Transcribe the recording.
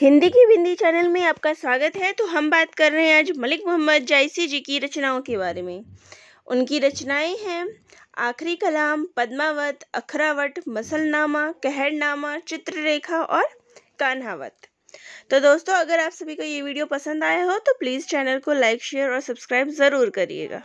हिंदी की बिंदी चैनल में आपका स्वागत है तो हम बात कर रहे हैं आज मलिक मोहम्मद जायसी जी की रचनाओं के बारे में उनकी रचनाएं हैं आखिरी कलाम पद्मावत अखरावट मसलनामा कहरनामा चित्ररेखा और कान्हावत तो दोस्तों अगर आप सभी को ये वीडियो पसंद आया हो तो प्लीज़ चैनल को लाइक शेयर और सब्सक्राइब ज़रूर करिएगा